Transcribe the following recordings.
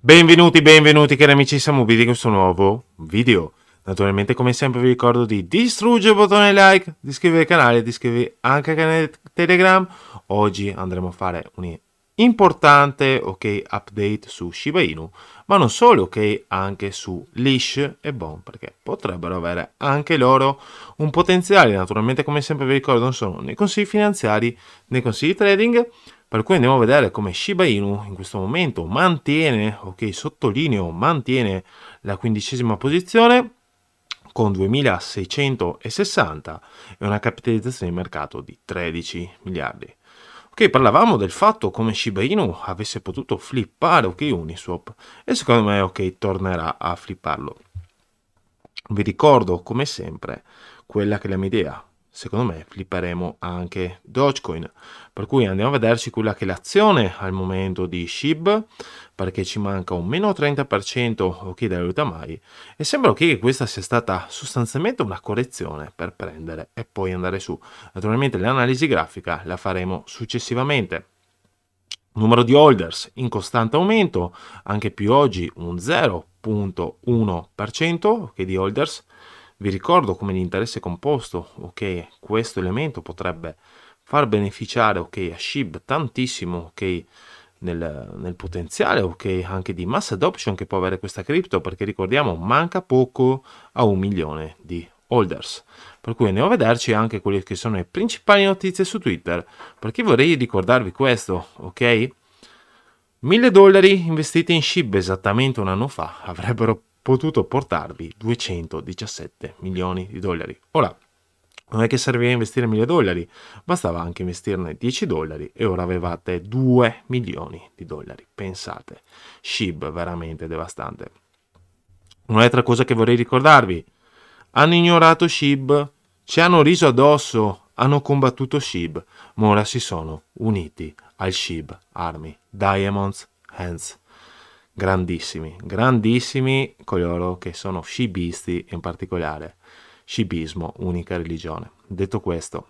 Benvenuti, benvenuti cari amici Samubi di questo nuovo video. Naturalmente come sempre vi ricordo di distruggere il bottone like, di iscrivervi al canale, di iscrivervi anche al canale Telegram. Oggi andremo a fare un Importante ok update su Shiba Inu, ma non solo ok anche su Leash e Bond, perché potrebbero avere anche loro un potenziale. Naturalmente, come sempre vi ricordo, non sono nei consigli finanziari né consigli trading, per cui andiamo a vedere come Shiba Inu in questo momento mantiene, ok, sottolineo, mantiene la quindicesima posizione con 2660 e una capitalizzazione di mercato di 13 miliardi. Ok, parlavamo del fatto come Shiba Inu avesse potuto flippare ok Uniswap e secondo me ok tornerà a flipparlo. Vi ricordo come sempre quella che è la mia idea, secondo me flipperemo anche Dogecoin. Per cui andiamo a vederci quella che è l'azione al momento di SHIB, perché ci manca un meno 30% o chi l'aiuta mai, e sembra che questa sia stata sostanzialmente una correzione per prendere e poi andare su. Naturalmente l'analisi grafica la faremo successivamente. Numero di holders in costante aumento, anche più oggi un 0.1% okay, di holders, vi ricordo come l'interesse composto, ok, questo elemento potrebbe far beneficiare, ok, a SHIB tantissimo, ok, nel, nel, potenziale, ok, anche di mass adoption che può avere questa cripto, perché ricordiamo manca poco a un milione di holders. Per cui andiamo a vederci anche quelle che sono le principali notizie su Twitter, perché vorrei ricordarvi questo, ok? 1000 dollari investiti in SHIB esattamente un anno fa avrebbero potuto portarvi 217 milioni di dollari. Ora, non è che serviva investire 1000 dollari, bastava anche investirne 10 dollari e ora avevate 2 milioni di dollari. Pensate, SHIB veramente devastante. Un'altra cosa che vorrei ricordarvi, hanno ignorato SHIB, ci hanno riso addosso, hanno combattuto SHIB, ma ora si sono uniti al SHIB Army Diamonds Hands grandissimi, grandissimi coloro che sono scibisti in particolare. Sciibismo, unica religione. Detto questo,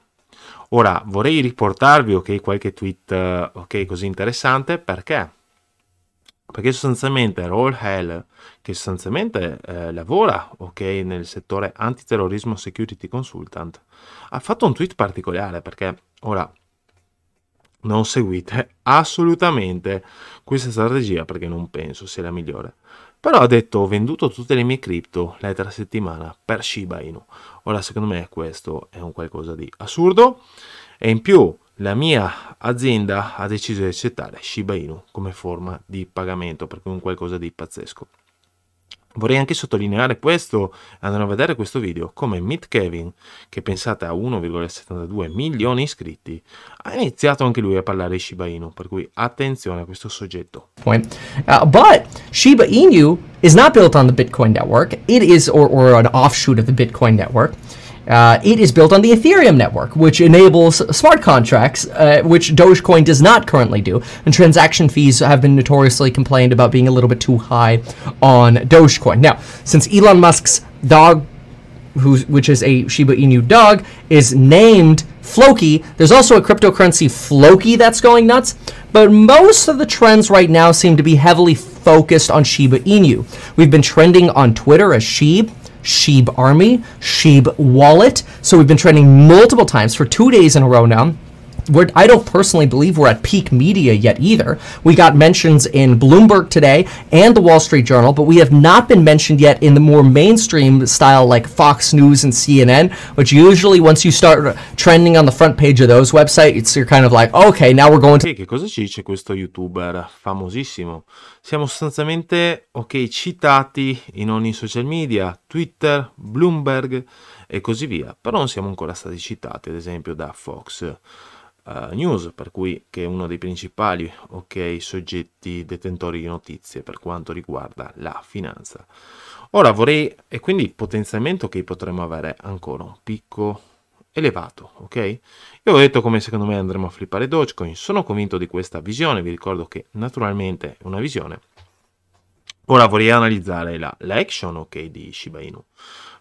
ora vorrei riportarvi, ok, qualche tweet, eh, ok, così interessante, perché? Perché sostanzialmente Roll Hell, che sostanzialmente eh, lavora, ok, nel settore antiterrorismo security consultant, ha fatto un tweet particolare, perché, ora, non seguite assolutamente questa strategia perché non penso sia la migliore. Però ha detto ho venduto tutte le mie cripto l'altra settimana per Shiba Inu. Ora secondo me questo è un qualcosa di assurdo e in più la mia azienda ha deciso di accettare Shiba Inu come forma di pagamento perché è un qualcosa di pazzesco. Vorrei anche sottolineare questo andando a vedere questo video, come Mitt Kevin, che pensate a 1,72 milioni di iscritti, ha iniziato anche lui a parlare di Shiba Inu, per cui attenzione a questo soggetto. Point. Uh, but Shiba Inu is not built on the Bitcoin network, it is or, or an offshoot of the Bitcoin network. Uh, it is built on the Ethereum network, which enables smart contracts, uh, which Dogecoin does not currently do. And transaction fees have been notoriously complained about being a little bit too high on Dogecoin. Now, since Elon Musk's dog, which is a Shiba Inu dog, is named Floki, there's also a cryptocurrency Floki that's going nuts. But most of the trends right now seem to be heavily focused on Shiba Inu. We've been trending on Twitter as Shiba. Sheeb Army, Sheeb Wallet. So we've been trending multiple times for two days in a row now. We're, I don't personally believe we're at peak media yet either. We got mentions in Bloomberg today and the Wall Street Journal, but we have not been mentioned yet in the more mainstream style like Fox News and CNN, which usually once you start trending on the front page of those websites, you're kind of like, okay, now we're going to... Che cosa ci dice questo youtuber famosissimo? Siamo sostanzialmente, ok, citati in ogni social media, Twitter, Bloomberg e così via, però non siamo ancora stati citati ad esempio da Fox. uh, News, per cui che è uno dei principali okay, soggetti detentori di notizie per quanto riguarda la finanza. Ora vorrei, e quindi potenzialmente potenziamento potremmo avere ancora un picco elevato, ok? Io ho detto come secondo me andremo a flippare Dogecoin, sono convinto di questa visione, vi ricordo che naturalmente è una visione. Ora vorrei analizzare la, l'action, ok, di Shiba Inu,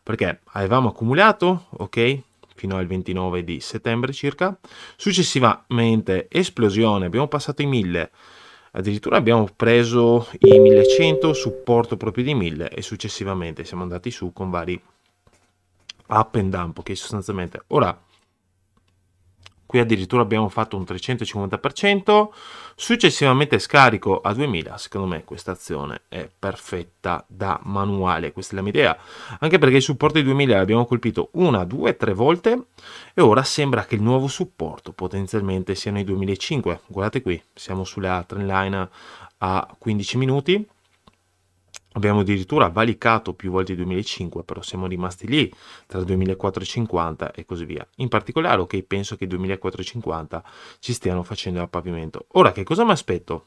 perché avevamo accumulato, ok, fino al 29 di settembre circa. Successivamente esplosione, abbiamo passato i 1000, addirittura abbiamo preso i 1100, supporto proprio di 1000 e successivamente siamo andati su con vari up and down, che sostanzialmente ora qui addirittura abbiamo fatto un 350%, successivamente scarico a 2000, secondo me questa azione è perfetta da manuale, questa è la mia idea, anche perché il supporto di 2000 l'abbiamo colpito una, due, tre volte e ora sembra che il nuovo supporto potenzialmente sia nei 2005, guardate qui, siamo sulla trend line a 15 minuti, Abbiamo addirittura valicato più volte il 2005, però siamo rimasti lì tra 2450 e così via. In particolare, ok, penso che i 2450 ci stiano facendo il pavimento. Ora, che cosa mi aspetto?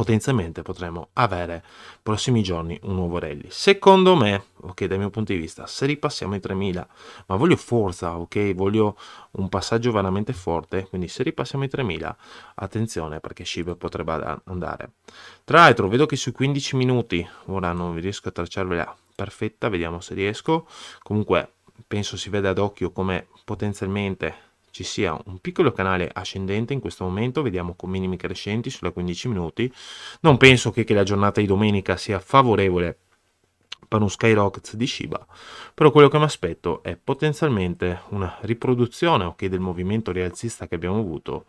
potenzialmente potremo avere prossimi giorni un nuovo rally. Secondo me, ok, dal mio punto di vista, se ripassiamo i 3000, ma voglio forza, ok, voglio un passaggio veramente forte, quindi se ripassiamo i 3000, attenzione perché Shib potrebbe andare. Tra l'altro vedo che sui 15 minuti, ora non riesco a tracciarvela perfetta, vediamo se riesco, comunque penso si vede ad occhio come potenzialmente ci sia un piccolo canale ascendente in questo momento, vediamo con minimi crescenti sulla 15 minuti, non penso che, che la giornata di domenica sia favorevole per un Skyrocket di Shiba, però quello che mi aspetto è potenzialmente una riproduzione okay, del movimento rialzista che abbiamo avuto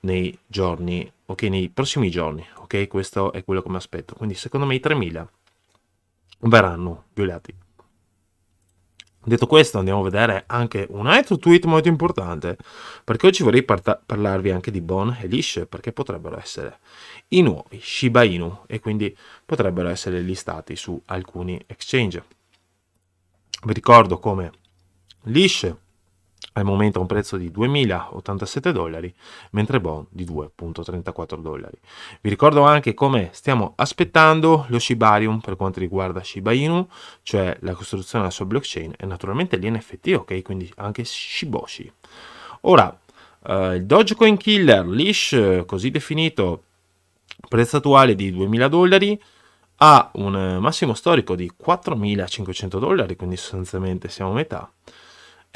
nei giorni, ok, nei prossimi giorni, ok, questo è quello che mi aspetto, quindi secondo me i 3000 verranno violati. Detto questo, andiamo a vedere anche un altro tweet molto importante, perché oggi vorrei parlarvi anche di Bon e Lish, perché potrebbero essere i nuovi Shiba Inu e quindi potrebbero essere listati su alcuni exchange. Vi ricordo come Lish al momento ha un prezzo di 2.087 dollari, mentre Bond di 2.34 dollari. Vi ricordo anche come stiamo aspettando lo Shibarium per quanto riguarda Shiba Inu, cioè la costruzione della sua blockchain e naturalmente l'NFT, ok? Quindi anche Shiboshi. Ora, eh, il Dogecoin Killer, Lish, così definito, prezzo attuale di 2.000 dollari, ha un massimo storico di 4.500 dollari, quindi sostanzialmente siamo a metà.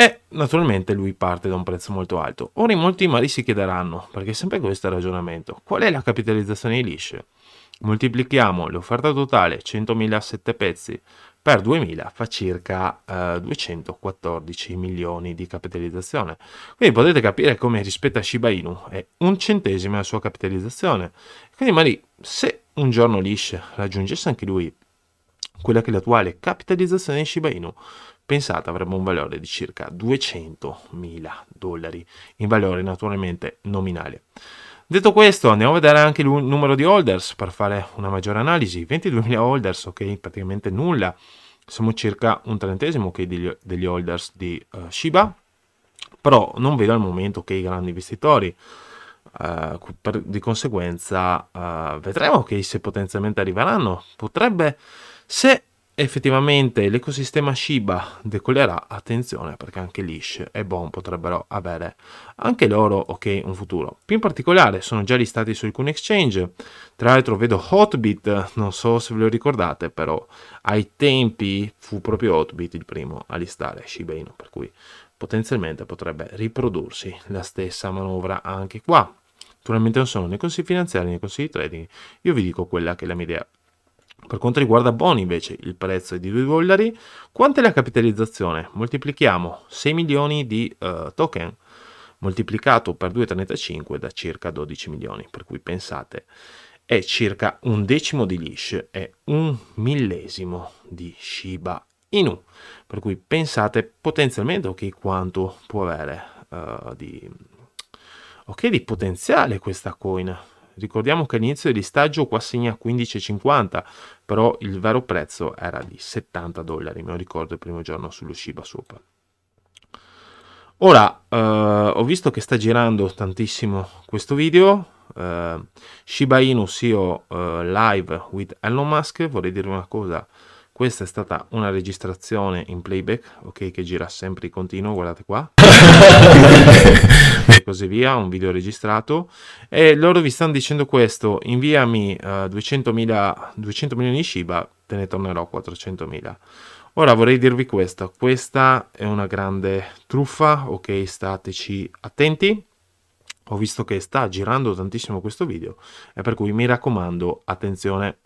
E naturalmente lui parte da un prezzo molto alto. Ora in molti mari si chiederanno, perché sempre questo è il ragionamento, qual è la capitalizzazione di liscio? Moltiplichiamo l'offerta totale, 100.000 a 7 pezzi, per 2.000 fa circa eh, 214 milioni di capitalizzazione. Quindi potete capire come rispetto a Shiba Inu è un centesimo la sua capitalizzazione. Quindi magari se un giorno liscio raggiungesse anche lui quella che è l'attuale capitalizzazione di Shiba Inu pensate, avrebbe un valore di circa 200.000 dollari, in valore naturalmente nominale. Detto questo, andiamo a vedere anche il numero di holders per fare una maggiore analisi. 22.000 holders, ok, praticamente nulla. Siamo circa un trentesimo okay, degli, degli, holders di uh, Shiba, però non vedo al momento che okay, i grandi investitori. Uh, per, di conseguenza uh, vedremo okay, se potenzialmente arriveranno. Potrebbe se effettivamente l'ecosistema Shiba decollerà, attenzione perché anche Lish e Bon potrebbero avere anche loro ok un futuro. Più in particolare sono già listati su alcuni exchange, tra l'altro vedo Hotbit, non so se ve lo ricordate, però ai tempi fu proprio Hotbit il primo a listare Shiba Inu, per cui potenzialmente potrebbe riprodursi la stessa manovra anche qua. Naturalmente non sono nei consigli finanziari nei consigli di trading, io vi dico quella che è la mia idea per quanto riguarda Boni invece il prezzo è di 2 dollari, quanto è la capitalizzazione? Moltiplichiamo 6 milioni di uh, token moltiplicato per 2,35 da circa 12 milioni, per cui pensate è circa un decimo di Lish e un millesimo di Shiba Inu, per cui pensate potenzialmente okay, quanto può avere uh, di, okay, di potenziale questa coin Ricordiamo che all'inizio di stagio qua segna 15,50, però il vero prezzo era di 70 dollari, me lo ricordo il primo giorno sullo Shiba sopra. Ora, eh, ho visto che sta girando tantissimo questo video, eh, Shiba Inu CEO eh, Live with Elon Musk, vorrei dire una cosa, questa è stata una registrazione in playback, ok, che gira sempre in continuo, guardate qua. e così via, un video registrato. E loro vi stanno dicendo questo, inviami uh, 200.000, 200 milioni di Shiba, te ne tornerò 400.000. Ora vorrei dirvi questo, questa è una grande truffa, ok, stateci attenti ho visto che sta girando tantissimo questo video e per cui mi raccomando attenzione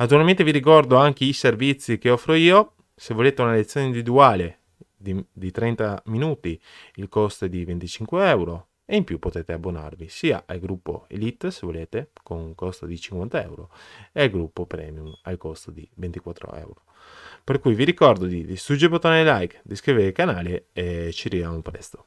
Naturalmente vi ricordo anche i servizi che offro io, se volete una lezione individuale di, di 30 minuti il costo è di 25 euro e in più potete abbonarvi sia al gruppo Elite se volete con un costo di 50 euro e al gruppo Premium al costo di 24 euro. Per cui vi ricordo di distruggere il bottone like, di iscrivervi al canale e ci vediamo presto.